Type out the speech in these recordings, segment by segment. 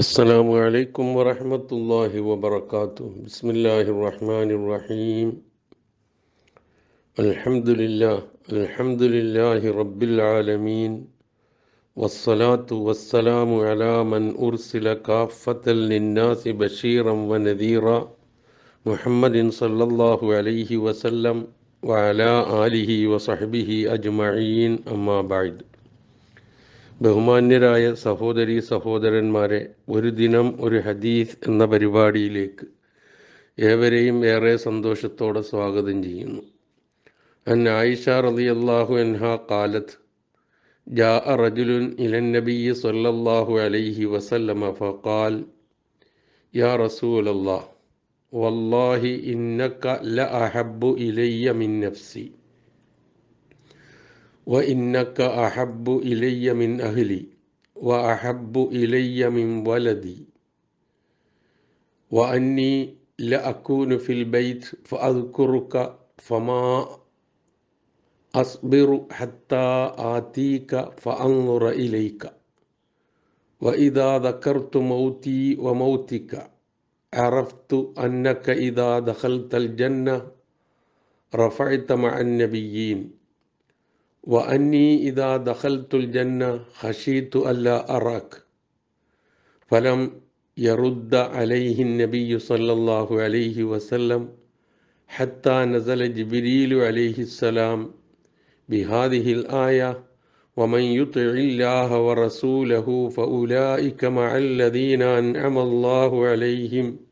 السلام عليكم ورحمة الله وبركاته بسم الله الرحمن الرحيم الحمد لله الحمد لله رب العالمين والصلاة والسلام على من أرسل كافة للناس بشيرا ونذيرا محمد صلى الله عليه وسلم وعلى آله وصحبه أجمعين أما بعد ബഹുമാന്യരായ സഹോദരി സഹോദരന്മാരെ ഒരു ദിനം ഒരു ഹദീസ് എന്ന പരിപാടിയിലേക്ക് ഏവരെയും ഏറെ സന്തോഷത്തോടെ സ്വാഗതം ചെയ്യുന്നു അൻ ആയിഷ റളിയല്ലാഹു അള്ളാഹു അൻഹ കാലത്ത് ജാ റജുലുൻ ഇലൻ നബി സല്ലല്ലാഹു അലൈഹി വസല്ലമ ഫഖാൽ യാ റസൂലല്ലാഹ് വല്ലാഹി ഇന്നക ല അഹബ്ബു ഇലയ്യ മിൻ നഫ്സി وإنك أحب إلي من أهلي وأحب إلي من ولدي وأني لأكون في البيت فأذكرك فما أصبر حتى آتيك فأنظر إليك وإذا ذكرت موتي وموتك عرفت أنك إذا دخلت الجنة رفعت مع النبيين وأني إذا دخلت الجنة خشيت ألا أراك فلم يرد عليه النبي صلى الله عليه وسلم حتى نزل جبريل عليه السلام بهذه الآية ومن يطع الله ورسوله فأولئك مع الذين أنعم الله عليهم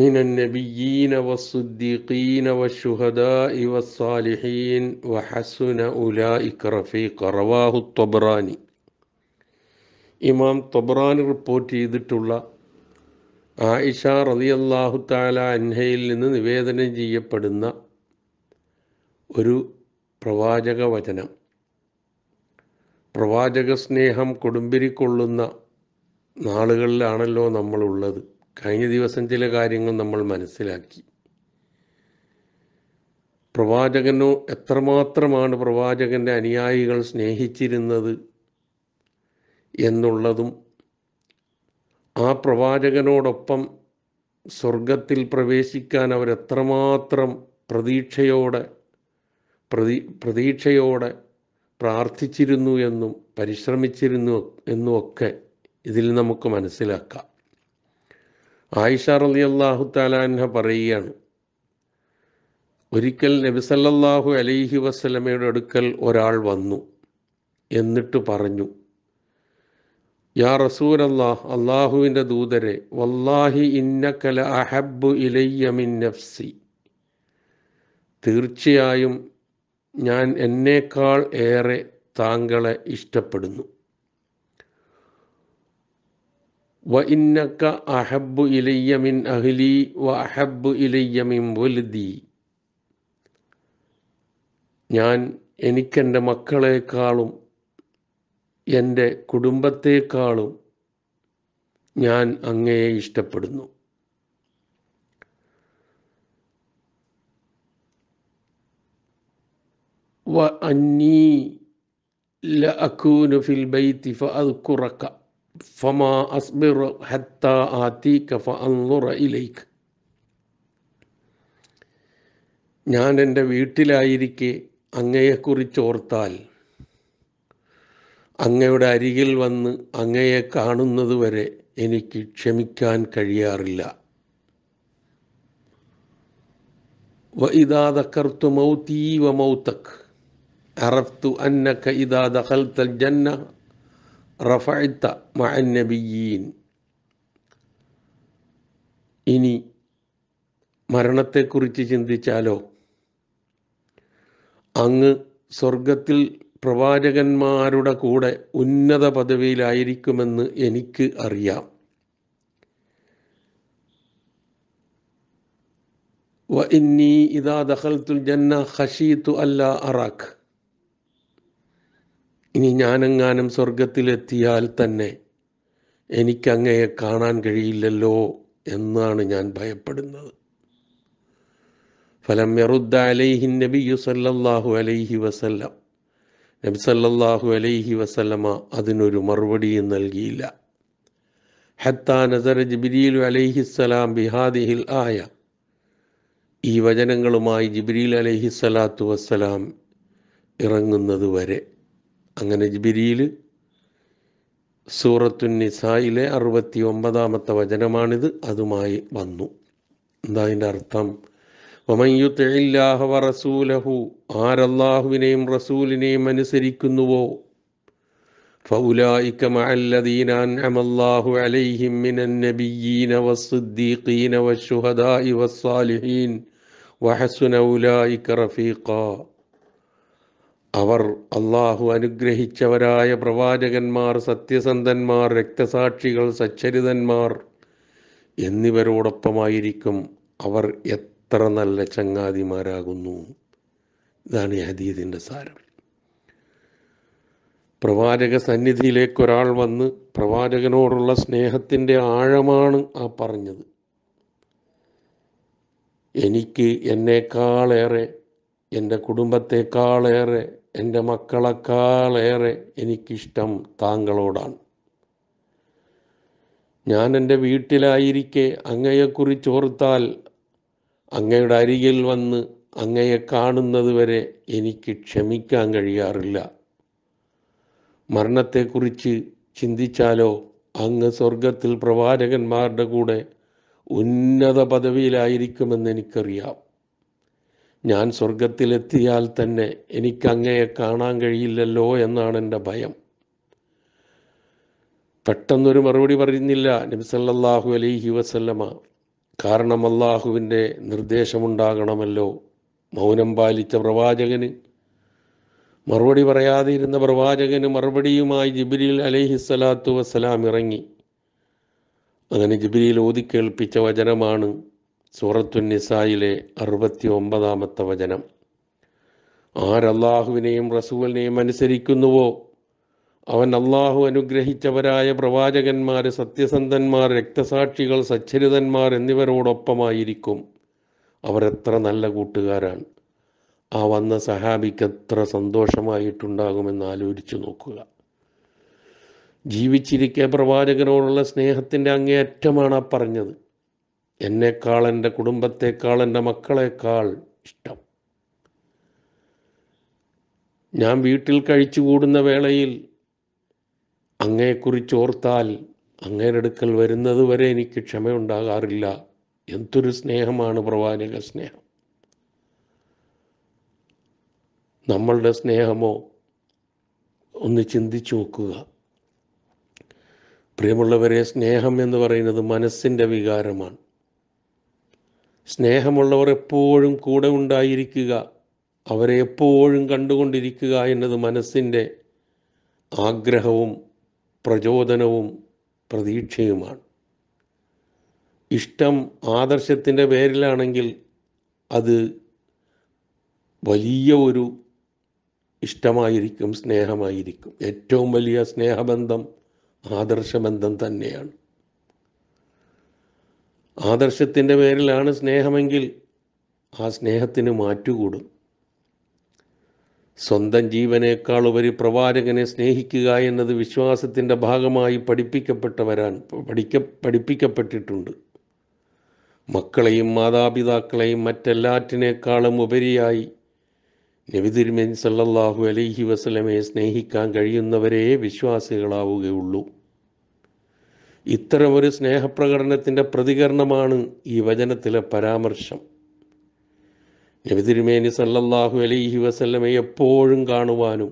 من النبيين والصديقين والشهداء والصالحين وحسن أولئك رفيق رواه الطبراني ഇമാം തൊബ്രാനി റിപ്പോർട്ട് ചെയ്തിട്ടുള്ള ആയിഷ റതിയല്ലാഹു താല അൻഹയിൽ നിന്ന് നിവേദനം ചെയ്യപ്പെടുന്ന ഒരു പ്രവാചക വചനം പ്രവാചക സ്നേഹം കൊടുമ്പിരിക്കൊള്ളുന്ന നാളുകളിലാണല്ലോ നമ്മളുള്ളത് കഴിഞ്ഞ ദിവസം ചില കാര്യങ്ങൾ നമ്മൾ മനസ്സിലാക്കി പ്രവാചകനോ എത്രമാത്രമാണ് പ്രവാചകൻ്റെ അനുയായികൾ സ്നേഹിച്ചിരുന്നത് എന്നുള്ളതും ആ പ്രവാചകനോടൊപ്പം സ്വർഗത്തിൽ പ്രവേശിക്കാൻ അവരെത്രമാത്രം പ്രതീക്ഷയോടെ പ്രതി പ്രതീക്ഷയോടെ പ്രാർത്ഥിച്ചിരുന്നു എന്നും പരിശ്രമിച്ചിരുന്നു ഒക്കെ ഇതിൽ നമുക്ക് മനസ്സിലാക്കാം ആയിഷ റലി അള്ളാഹു താലാൻഹ പറയുകയാണ് ഒരിക്കൽ നബിസല്ലാഹു അലൈഹി വസ്ലമയുടെ അടുക്കൽ ഒരാൾ വന്നു എന്നിട്ട് പറഞ്ഞു യാ റസൂർ അള്ളാഹ് അള്ളാഹുവിൻ്റെ ദൂതരെ വല്ലാഹി ഇന്നക്കല അഹബ്ബു ഇലയ്യമിൻ നഫ്സി തീർച്ചയായും ഞാൻ എന്നേക്കാൾ ഏറെ താങ്കളെ ഇഷ്ടപ്പെടുന്നു വ അഹബ്ബു ഇലയ്യ അഹ്ലി വ അഹബ്ബു ഇലയ്യ ഞാൻ എനിക്കെൻ്റെ മക്കളെക്കാളും എൻ്റെ കുടുംബത്തെക്കാളും ഞാൻ അങ്ങയെ ഇഷ്ടപ്പെടുന്നു അന്നീ ല അക്കൂനു ഫിൽ ബൈത്തി ഫ അത് കുറക്കാം ഫമാ അസ്മിറു ഹത്ത ആത്തീക്ക ഫഅൻലുറ ഇലൈക്ക് ഞാൻ എൻ്റെ വീട്ടിലായിരിക്കെ അങ്ങയെക്കുറിച്ച് ഓർത്താൽ അങ്ങയുടെ അരികിൽ വന്ന് അങ്ങയെ കാണുന്നത് വരെ എനിക്ക് ക്ഷമിക്കാൻ കഴിയാറില്ല വ ഇതാ ദക്കർത്തു മൗത്തീ വ മൗത്തക് അറഫ്തു അന്നക്ക ഇതാ ജന്ന റഫഅത്ത മഅന്നബിയീൻ ഇനി മരണത്തെക്കുറിച്ച് ചിന്തിച്ചാലോ അങ്ങ് സ്വർഗത്തിൽ പ്രവാചകന്മാരുടെ കൂടെ ഉന്നത പദവിയിലായിരിക്കുമെന്ന് എനിക്ക് അറിയാം വ ഇദാ ഇതാ ദഹൽത്തുൽ ജന്ന ഖശീതു അല്ല അറാഖ് ഇനി ഞാനെങ്ങാനും സ്വർഗത്തിലെത്തിയാൽ തന്നെ എനിക്കങ്ങയെ കാണാൻ കഴിയില്ലല്ലോ എന്നാണ് ഞാൻ ഭയപ്പെടുന്നത് ഫലം യറുദ്ദ അലൈഹി നബിയു സല്ലല്ലാഹു അലൈഹി വസല്ലം നബി സല്ലല്ലാഹു അലൈഹി വസല്ലമ അതിനൊരു മറുപടിയും നൽകിയില്ല ഹത്താ നസർ ജിബിരിയിലു അലൈഹിസ്സലാം ബിഹാദിഹിൽ ആയ ഈ വചനങ്ങളുമായി ജിബ്രീൽ അലൈഹിസ്സലാത്തു വസ്സലാം ഇറങ്ങുന്നത് വരെ അങ്ങനെ ജിബിരിയിൽ സൂറത്തു നിസായിലെ അറുപത്തി ഒമ്പതാമത്തെ വചനമാണിത് അതുമായി വന്നു എന്താ അതിൻ്റെ അർത്ഥം റസൂലഹു ആരല്ലാഹുവിനെയും റസൂലിനെയും അനുസരിക്കുന്നുവോ فأولئك അവർ അള്ളാഹു അനുഗ്രഹിച്ചവരായ പ്രവാചകന്മാർ സത്യസന്ധന്മാർ രക്തസാക്ഷികൾ സച്ചരിതന്മാർ എന്നിവരോടൊപ്പമായിരിക്കും അവർ എത്ര നല്ല ചങ്ങാതിമാരാകുന്നു ഇതാണ് ഈ ഹദീദിൻ്റെ സാരം പ്രവാചക സന്നിധിയിലേക്ക് ഒരാൾ വന്ന് പ്രവാചകനോടുള്ള സ്നേഹത്തിൻ്റെ ആഴമാണ് ആ പറഞ്ഞത് എനിക്ക് എന്നേക്കാളേറെ എൻ്റെ കുടുംബത്തെക്കാളേറെ എൻ്റെ മക്കളെക്കാളേറെ എനിക്കിഷ്ടം താങ്കളോടാണ് ഞാൻ എൻ്റെ വീട്ടിലായിരിക്കെ ഓർത്താൽ അങ്ങയുടെ അരികിൽ വന്ന് അങ്ങയെ കാണുന്നത് വരെ എനിക്ക് ക്ഷമിക്കാൻ കഴിയാറില്ല മരണത്തെക്കുറിച്ച് ചിന്തിച്ചാലോ അങ്ങ് സ്വർഗത്തിൽ പ്രവാചകന്മാരുടെ കൂടെ ഉന്നത പദവിയിലായിരിക്കുമെന്ന് എനിക്കറിയാം ഞാൻ സ്വർഗത്തിലെത്തിയാൽ തന്നെ എനിക്കങ്ങയെ കാണാൻ കഴിയില്ലല്ലോ എന്നാണ് എൻ്റെ ഭയം പെട്ടെന്നൊരു മറുപടി പറയുന്നില്ല നബിസല്ലാഹു അലൈഹി വസല്ലമ കാരണം അള്ളാഹുവിൻ്റെ നിർദ്ദേശമുണ്ടാകണമല്ലോ മൗനം പാലിച്ച പ്രവാചകന് മറുപടി പറയാതിരുന്ന പ്രവാചകന് മറുപടിയുമായി ജിബിലിൽ അലൈഹി സ്വലാത്തു വസ്സലാം ഇറങ്ങി അങ്ങനെ ജിബിലിയിൽ ഓതിക്കേൽപ്പിച്ച വചനമാണ് സൂറത്തു നിസായിലെ അറുപത്തി ഒമ്പതാമത്തെ വചനം ആരല്ലാഹുവിനെയും റസൂലിനെയും അനുസരിക്കുന്നുവോ അവൻ അള്ളാഹു അനുഗ്രഹിച്ചവരായ പ്രവാചകന്മാർ സത്യസന്ധന്മാർ രക്തസാക്ഷികൾ സച്ചരിതന്മാർ എന്നിവരോടൊപ്പമായിരിക്കും അവർ എത്ര നല്ല കൂട്ടുകാരാണ് ആ വന്ന സഹാബിക്ക് എത്ര സന്തോഷമായിട്ടുണ്ടാകുമെന്ന് ആലോചിച്ചു നോക്കുക ജീവിച്ചിരിക്കെ പ്രവാചകനോടുള്ള സ്നേഹത്തിൻ്റെ അങ്ങേയറ്റമാണ് ആ പറഞ്ഞത് എന്നേക്കാൾ എൻ്റെ കുടുംബത്തേക്കാൾ എൻ്റെ മക്കളെക്കാൾ ഇഷ്ടം ഞാൻ വീട്ടിൽ കഴിച്ചുകൂടുന്ന വേളയിൽ അങ്ങയെക്കുറിച്ച് ഓർത്താൽ അങ്ങയുടെ അടുക്കൽ വരുന്നത് വരെ എനിക്ക് ക്ഷമയുണ്ടാകാറില്ല എന്തൊരു സ്നേഹമാണ് പ്രവാചക സ്നേഹം നമ്മളുടെ സ്നേഹമോ ഒന്ന് ചിന്തിച്ചു നോക്കുക പ്രിയമുള്ളവരെ സ്നേഹം എന്ന് പറയുന്നത് മനസ്സിൻ്റെ വികാരമാണ് സ്നേഹമുള്ളവർ എപ്പോഴും കൂടെ ഉണ്ടായിരിക്കുക അവരെ എപ്പോഴും കണ്ടുകൊണ്ടിരിക്കുക എന്നത് മനസ്സിൻ്റെ ആഗ്രഹവും പ്രചോദനവും പ്രതീക്ഷയുമാണ് ഇഷ്ടം ആദർശത്തിൻ്റെ പേരിലാണെങ്കിൽ അത് വലിയ ഒരു ഇഷ്ടമായിരിക്കും സ്നേഹമായിരിക്കും ഏറ്റവും വലിയ സ്നേഹബന്ധം ആദർശബന്ധം തന്നെയാണ് ആദർശത്തിൻ്റെ പേരിലാണ് സ്നേഹമെങ്കിൽ ആ സ്നേഹത്തിന് മാറ്റുകൂടും സ്വന്തം ജീവനേക്കാൾ ഉപരി പ്രവാചകനെ സ്നേഹിക്കുക എന്നത് വിശ്വാസത്തിൻ്റെ ഭാഗമായി പഠിപ്പിക്കപ്പെട്ടവരാൻ പഠിക്ക പഠിപ്പിക്കപ്പെട്ടിട്ടുണ്ട് മക്കളെയും മാതാപിതാക്കളെയും മറ്റെല്ലാറ്റിനേക്കാളും ഉപരിയായി നബിതിരുമേൻ സല്ലല്ലാഹു അലൈഹി വസ്ലമയെ സ്നേഹിക്കാൻ കഴിയുന്നവരേ വിശ്വാസികളാവുകയുള്ളൂ ഇത്തരമൊരു സ്നേഹപ്രകടനത്തിൻ്റെ പ്രതികരണമാണ് ഈ വചനത്തിലെ പരാമർശം നബിതിരുമേനി സല്ലല്ലാഹു അലൈഹി വസല്ലമെ എപ്പോഴും കാണുവാനും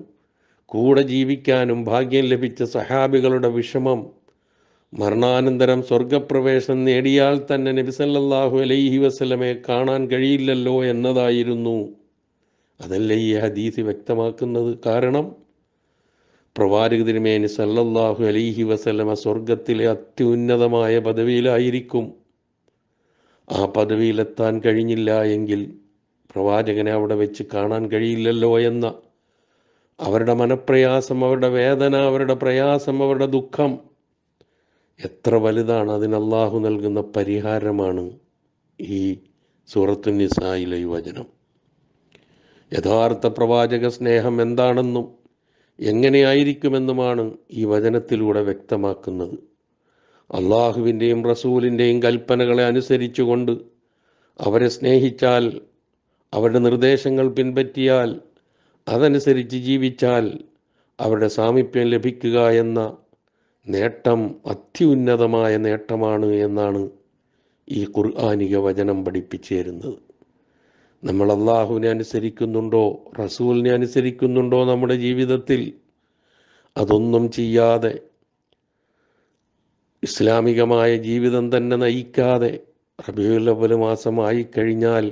കൂടെ ജീവിക്കാനും ഭാഗ്യം ലഭിച്ച സഹാബികളുടെ വിഷമം മരണാനന്തരം സ്വർഗപ്രവേശം നേടിയാൽ തന്നെ നബി സല്ലല്ലാഹു അലൈഹി വസല്ലമെ കാണാൻ കഴിയില്ലല്ലോ എന്നതായിരുന്നു അതല്ലേ ഈ ഹദീസ് വ്യക്തമാക്കുന്നത് കാരണം പ്രവാചക തിരുമേനി സല്ലല്ലാഹു അലൈഹി വസല്ലമ സ്വർഗത്തിലെ അത്യുന്നതമായ പദവിയിലായിരിക്കും ആ പദവിയിലെത്താൻ കഴിഞ്ഞില്ല എങ്കിൽ പ്രവാചകനെ അവിടെ വെച്ച് കാണാൻ കഴിയില്ലല്ലോ എന്ന അവരുടെ മനപ്രയാസം അവരുടെ വേദന അവരുടെ പ്രയാസം അവരുടെ ദുഃഖം എത്ര വലുതാണ് അതിന് അള്ളാഹു നൽകുന്ന പരിഹാരമാണ് ഈ സൂറത്തു നിസായിലെ ഈ വചനം യഥാർത്ഥ പ്രവാചക സ്നേഹം എന്താണെന്നും എങ്ങനെയായിരിക്കുമെന്നുമാണ് ഈ വചനത്തിലൂടെ വ്യക്തമാക്കുന്നത് അള്ളാഹുവിൻ്റെയും റസൂലിൻ്റെയും കൽപ്പനകളെ അനുസരിച്ചുകൊണ്ട് അവരെ സ്നേഹിച്ചാൽ അവരുടെ നിർദ്ദേശങ്ങൾ പിൻപറ്റിയാൽ അതനുസരിച്ച് ജീവിച്ചാൽ അവരുടെ സാമീപ്യം ലഭിക്കുക എന്ന നേട്ടം അത്യുന്നതമായ നേട്ടമാണ് എന്നാണ് ഈ ഖുർആാനിക വചനം പഠിപ്പിച്ചു തരുന്നത് നമ്മൾ അള്ളാഹുവിനെ അനുസരിക്കുന്നുണ്ടോ റസൂലിനെ അനുസരിക്കുന്നുണ്ടോ നമ്മുടെ ജീവിതത്തിൽ അതൊന്നും ചെയ്യാതെ ഇസ്ലാമികമായ ജീവിതം തന്നെ നയിക്കാതെ റബിയുല്ലവൽ മാസമായി കഴിഞ്ഞാൽ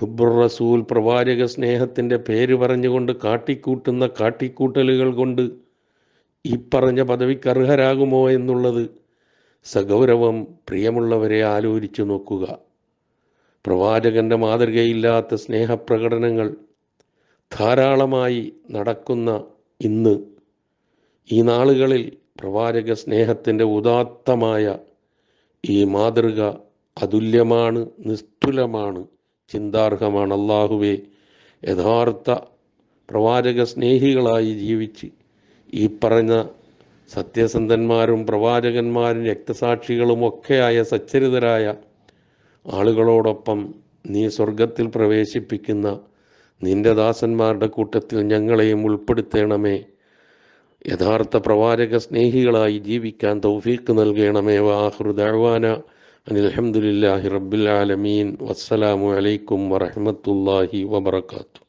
ഹുബ്ബുർ റസൂൽ പ്രവാചക സ്നേഹത്തിൻ്റെ പേര് പറഞ്ഞുകൊണ്ട് കാട്ടിക്കൂട്ടുന്ന കാട്ടിക്കൂട്ടലുകൾ കൊണ്ട് ഈ പറഞ്ഞ പദവിക്കർഹരാകുമോ എന്നുള്ളത് സഗൗരവം പ്രിയമുള്ളവരെ ആലോചിച്ചു നോക്കുക പ്രവാചകന്റെ മാതൃകയില്ലാത്ത സ്നേഹപ്രകടനങ്ങൾ ധാരാളമായി നടക്കുന്ന ഇന്ന് ഈ നാളുകളിൽ പ്രവാചക സ്നേഹത്തിൻ്റെ ഉദാത്തമായ ഈ മാതൃക അതുല്യമാണ് നിസ്തുലമാണ് ചിന്താർഹമാണ് അള്ളാഹുവെ യഥാർത്ഥ പ്രവാചക സ്നേഹികളായി ജീവിച്ച് ഈ പറഞ്ഞ സത്യസന്ധന്മാരും പ്രവാചകന്മാരും ഒക്കെയായ സച്ചരിതരായ ആളുകളോടൊപ്പം നീ സ്വർഗത്തിൽ പ്രവേശിപ്പിക്കുന്ന നിന്റെ ദാസന്മാരുടെ കൂട്ടത്തിൽ ഞങ്ങളെയും ഉൾപ്പെടുത്തേണമേ യഥാർത്ഥ പ്രവാചക സ്നേഹികളായി ജീവിക്കാൻ തൗഫീക്ക് നൽകണമേ വാഹൃദാന അനിൽഹമുല്ലാഹി റബ്ബുലാലമീൻ വസ്സലാമു അലൈക്കും വറഹമത്തല്ലാഹി വബർക്കാത്തു